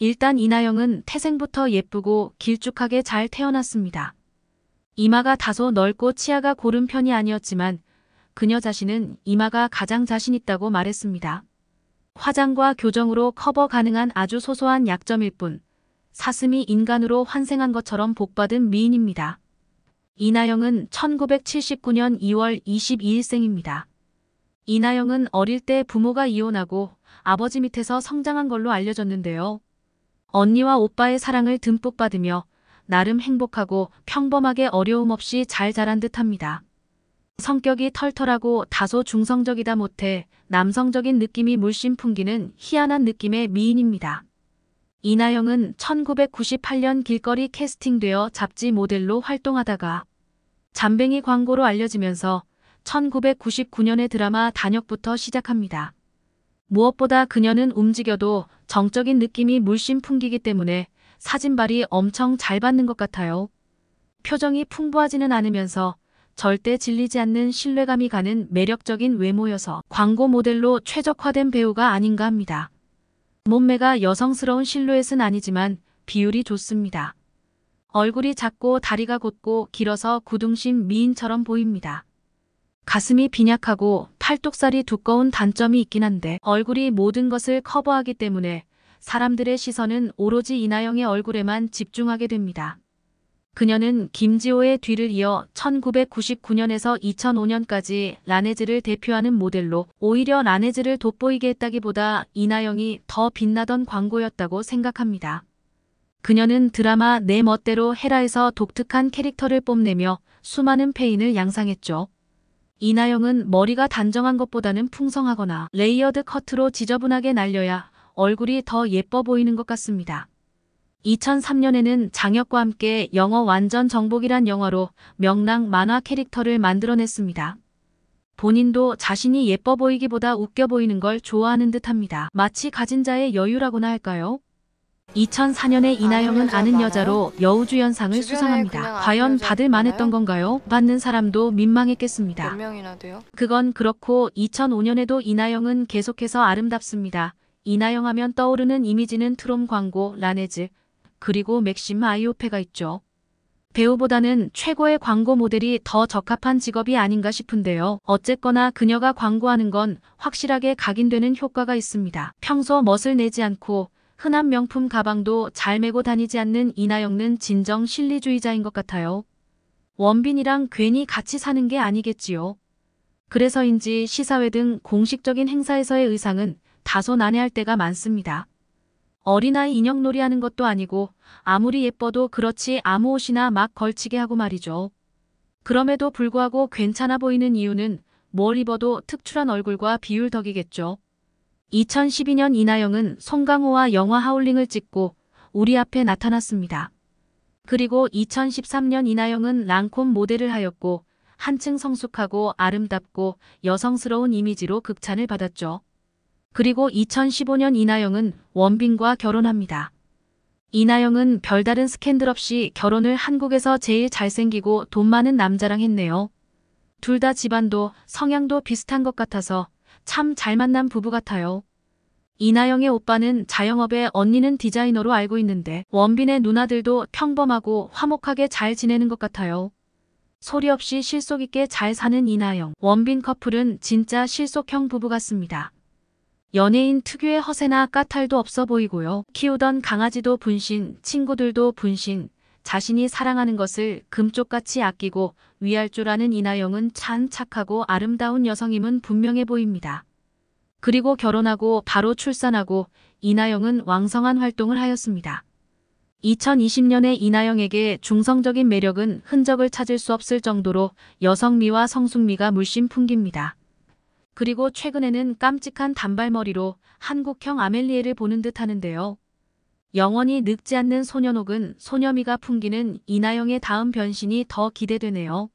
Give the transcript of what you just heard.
일단 이나영은 태생부터 예쁘고 길쭉하게 잘 태어났습니다. 이마가 다소 넓고 치아가 고른 편이 아니었지만 그녀 자신은 이마가 가장 자신 있다고 말했습니다. 화장과 교정으로 커버 가능한 아주 소소한 약점일 뿐 사슴이 인간으로 환생한 것처럼 복받은 미인입니다. 이나영은 1979년 2월 22일생입니다. 이나영은 어릴 때 부모가 이혼하고 아버지 밑에서 성장한 걸로 알려졌는데요. 언니와 오빠의 사랑을 듬뿍 받으며 나름 행복하고 평범하게 어려움 없이 잘 자란 듯합니다. 성격이 털털하고 다소 중성적이다 못해 남성적인 느낌이 물씬 풍기는 희한한 느낌의 미인입니다. 이나영은 1998년 길거리 캐스팅되어 잡지 모델로 활동하다가 잠뱅이 광고로 알려지면서 1999년의 드라마 단역부터 시작합니다. 무엇보다 그녀는 움직여도 정적인 느낌이 물씬 풍기기 때문에 사진발이 엄청 잘 받는 것 같아요. 표정이 풍부하지는 않으면서 절대 질리지 않는 신뢰감이 가는 매력적인 외모여서 광고 모델로 최적화된 배우가 아닌가 합니다. 몸매가 여성스러운 실루엣은 아니지만 비율이 좋습니다. 얼굴이 작고 다리가 곧고 길어서 구둥심 미인처럼 보입니다. 가슴이 빈약하고 팔뚝살이 두꺼운 단점이 있긴 한데 얼굴이 모든 것을 커버하기 때문에 사람들의 시선은 오로지 이나영의 얼굴에만 집중하게 됩니다. 그녀는 김지호의 뒤를 이어 1999년에서 2005년까지 라네즈를 대표하는 모델로 오히려 라네즈를 돋보이게 했다기보다 이나영이 더 빛나던 광고였다고 생각합니다. 그녀는 드라마 내 멋대로 헤라에서 독특한 캐릭터를 뽐내며 수많은 페인을 양상했죠. 이나영은 머리가 단정한 것보다는 풍성하거나 레이어드 커트로 지저분하게 날려야 얼굴이 더 예뻐 보이는 것 같습니다. 2003년에는 장혁과 함께 영어 완전 정복이란 영화로 명랑 만화 캐릭터를 만들어냈습니다. 본인도 자신이 예뻐 보이기보다 웃겨 보이는 걸 좋아하는 듯합니다. 마치 가진 자의 여유라고나 할까요? 2004년에 이나영은 아는 여자로 여우주연상을 수상합니다. 과연 받을 만했던 건가요? 받는 사람도 민망했겠습니다. 그건 그렇고 2005년에도 이나영은 계속해서 아름답습니다. 이나영 하면 떠오르는 이미지는 트롬 광고, 라네즈, 그리고 맥심 아이오페가 있죠. 배우보다는 최고의 광고 모델이 더 적합한 직업이 아닌가 싶은데요. 어쨌거나 그녀가 광고하는 건 확실하게 각인되는 효과가 있습니다. 평소 멋을 내지 않고 흔한 명품 가방도 잘 메고 다니지 않는 이나영은 진정 실리주의자인 것 같아요. 원빈이랑 괜히 같이 사는 게 아니겠지요. 그래서인지 시사회 등 공식적인 행사에서의 의상은 다소 난해할 때가 많습니다. 어린아이 인형놀이 하는 것도 아니고 아무리 예뻐도 그렇지 아무 옷이나 막 걸치게 하고 말이죠. 그럼에도 불구하고 괜찮아 보이는 이유는 뭘 입어도 특출한 얼굴과 비율 덕이겠죠. 2012년 이나영은 송강호와 영화 하울링을 찍고 우리 앞에 나타났습니다. 그리고 2013년 이나영은 랑콤 모델을 하였고 한층 성숙하고 아름답고 여성스러운 이미지로 극찬을 받았죠. 그리고 2015년 이나영은 원빈과 결혼합니다. 이나영은 별다른 스캔들 없이 결혼을 한국에서 제일 잘생기고 돈 많은 남자랑 했네요. 둘 다 집안도 성향도 비슷한 것 같아서 참잘 만난 부부 같아요. 이나영의 오빠는 자영업에 언니는 디자이너로 알고 있는데 원빈의 누나들도 평범하고 화목하게 잘 지내는 것 같아요. 소리 없이 실속 있게 잘 사는 이나영, 원빈 커플은 진짜 실속형 부부 같습니다. 연예인 특유의 허세나 까탈도 없어 보이고요. 키우던 강아지도 분신, 친구들도 분신, 자신이 사랑하는 것을 금쪽같이 아끼고 위할 줄 아는 이나영은 찬 착하고 아름다운 여성임은 분명해 보입니다. 그리고 결혼하고 바로 출산하고 이나영은 왕성한 활동을 하였습니다. 2020년에 이나영에게 중성적인 매력은 흔적을 찾을 수 없을 정도로 여성미와 성숙미가 물씬 풍깁니다. 그리고 최근에는 깜찍한 단발머리로 한국형 아멜리에를 보는 듯 하는데요. 영원히 늙지 않는 소년옥은 소녀미가 풍기는 이나영의 다음 변신이 더 기대되네요.